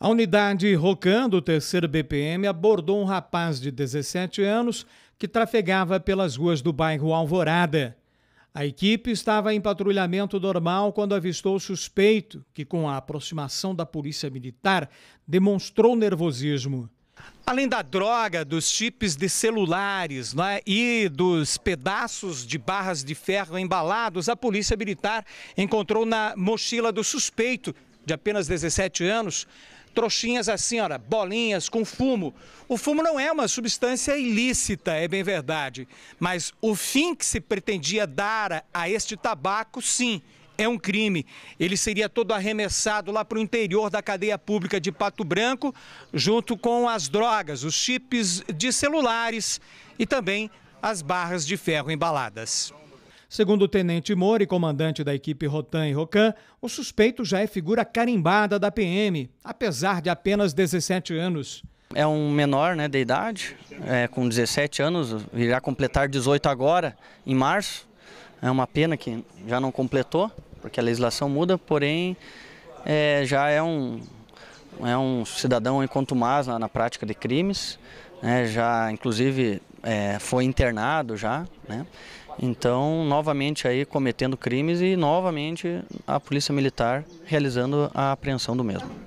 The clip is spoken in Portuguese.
A unidade Rocan do terceiro BPM abordou um rapaz de 17 anos que trafegava pelas ruas do bairro Alvorada. A equipe estava em patrulhamento normal quando avistou o suspeito, que com a aproximação da polícia militar demonstrou nervosismo. Além da droga, dos chips de celulares né, e dos pedaços de barras de ferro embalados, a polícia militar encontrou na mochila do suspeito, de apenas 17 anos, trouxinhas assim, olha, bolinhas com fumo. O fumo não é uma substância ilícita, é bem verdade, mas o fim que se pretendia dar a este tabaco, sim, é um crime. Ele seria todo arremessado lá para o interior da cadeia pública de Pato Branco, junto com as drogas, os chips de celulares e também as barras de ferro embaladas. Segundo o tenente Mori, comandante da equipe Rotan e Rocan, o suspeito já é figura carimbada da PM, apesar de apenas 17 anos. É um menor né, de idade, é, com 17 anos, irá completar 18 agora, em março. É uma pena que já não completou, porque a legislação muda, porém é, já é um, é um cidadão enquanto mais na, na, prática de crimes, né, já inclusive é, foi internado já, né? Então, novamente aí cometendo crimes e novamente a Polícia Militar realizando a apreensão do mesmo.